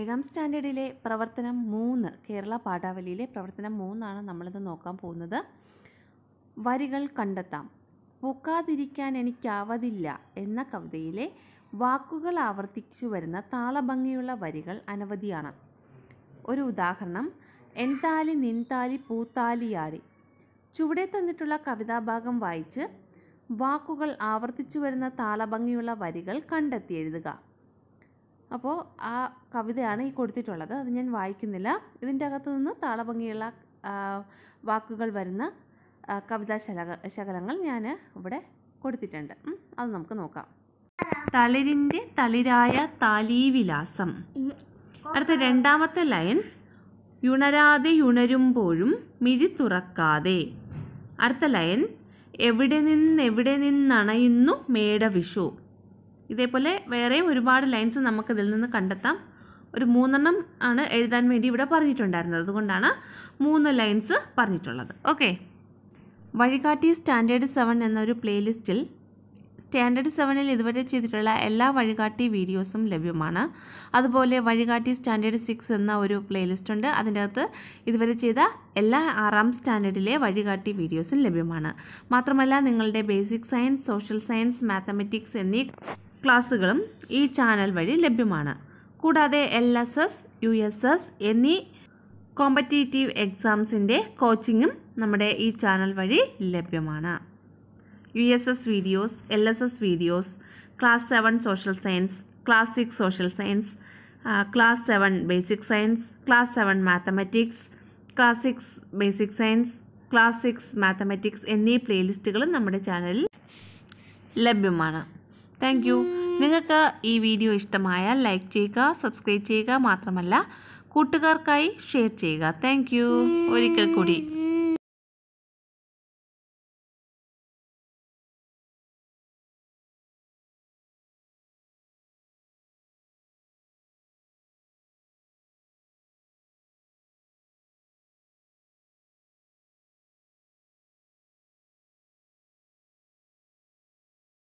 ഏഴാം സ്റ്റാൻഡേർഡിലെ പ്രവർത്തനം മൂന്ന് കേരള പാഠാവലിയിലെ പ്രവർത്തനം മൂന്നാണ് നമ്മളിത് നോക്കാൻ പോകുന്നത് വരികൾ കണ്ടെത്താം പൂക്കാതിരിക്കാൻ എനിക്കാവതില്ല എന്ന കവിതയിലെ വാക്കുകൾ ആവർത്തിച്ചു വരുന്ന താളഭംഗിയുള്ള വരികൾ അനവധിയാണ് ഒരു ഉദാഹരണം എൻതാലി നിൻതാലി പൂത്താലിയാടി ചുവടെ തന്നിട്ടുള്ള കവിതാഭാഗം വായിച്ച് വാക്കുകൾ ആവർത്തിച്ചു വരുന്ന താളഭംഗിയുള്ള വരികൾ കണ്ടെത്തി എഴുതുക അപ്പോൾ ആ കവിതയാണ് ഈ കൊടുത്തിട്ടുള്ളത് അത് ഞാൻ വായിക്കുന്നില്ല ഇതിൻ്റെ അകത്തു നിന്ന് താളഭംഗിയുള്ള വാക്കുകൾ വരുന്ന കവിതാ ശലക ശകലങ്ങൾ ഞാൻ ഇവിടെ കൊടുത്തിട്ടുണ്ട് അത് നമുക്ക് നോക്കാം തളിരിൻ്റെ തളിരായ താലീവിലാസം അടുത്ത രണ്ടാമത്തെ ലൈൻ യുണരാതെ യുണരുമ്പോഴും മിഴി തുറക്കാതെ അടുത്ത ലൈൻ എവിടെ നിന്നെവിടെ നിന്നണയുന്നു മേടവിഷു ഇതേപോലെ വേറെയും ഒരുപാട് ലൈൻസ് നമുക്ക് ഇതിൽ നിന്ന് കണ്ടെത്താം ഒരു മൂന്നെണ്ണം ആണ് എഴുതാൻ വേണ്ടി ഇവിടെ പറഞ്ഞിട്ടുണ്ടായിരുന്നത് അതുകൊണ്ടാണ് മൂന്ന് ലൈൻസ് പറഞ്ഞിട്ടുള്ളത് ഓക്കെ വഴികാട്ടി സ്റ്റാൻഡേർഡ് സെവൻ എന്നൊരു പ്ലേലിസ്റ്റിൽ സ്റ്റാൻഡേർഡ് സെവനിൽ ഇതുവരെ ചെയ്തിട്ടുള്ള എല്ലാ വഴികാട്ടി വീഡിയോസും ലഭ്യമാണ് അതുപോലെ വഴികാട്ടി സ്റ്റാൻഡേർഡ് സിക്സ് എന്ന ഒരു പ്ലേലിസ്റ്റ് ഉണ്ട് അതിൻ്റെ അകത്ത് ഇതുവരെ ചെയ്ത എല്ലാ ആറാം സ്റ്റാൻഡേർഡിലെ വഴികാട്ടി വീഡിയോസും ലഭ്യമാണ് മാത്രമല്ല നിങ്ങളുടെ basic science social science mathematics എന്നീ ക്ലാസ്സുകളും ഈ ചാനൽ വഴി ലഭ്യമാണ് കൂടാതെ L S S U S S എന്നീ കോമ്പറ്റീറ്റീവ് എക്സാംസിൻ്റെ കോച്ചിങ്ങും നമ്മുടെ ഈ ചാനൽ വഴി ലഭ്യമാണ് U S S videos L S S videos class seven social science class six social science class seven basic science class seven mathematics class six basic science class six mathematics എന്നീ പ്ലേലിസ്റ്റുകളും നമ്മുടെ ചാനലിൽ ലഭ്യമാണ് thank you mm. നിങ്ങൾക്ക് ഈ video ഇഷ്ടമായാൽ like ചെയ്യുക subscribe ചെയ്യുക മാത്രമല്ല കൂട്ടുകാർക്കായി ഷെയർ ചെയ്യുക താങ്ക് mm. ഒരിക്കൽ കൂടി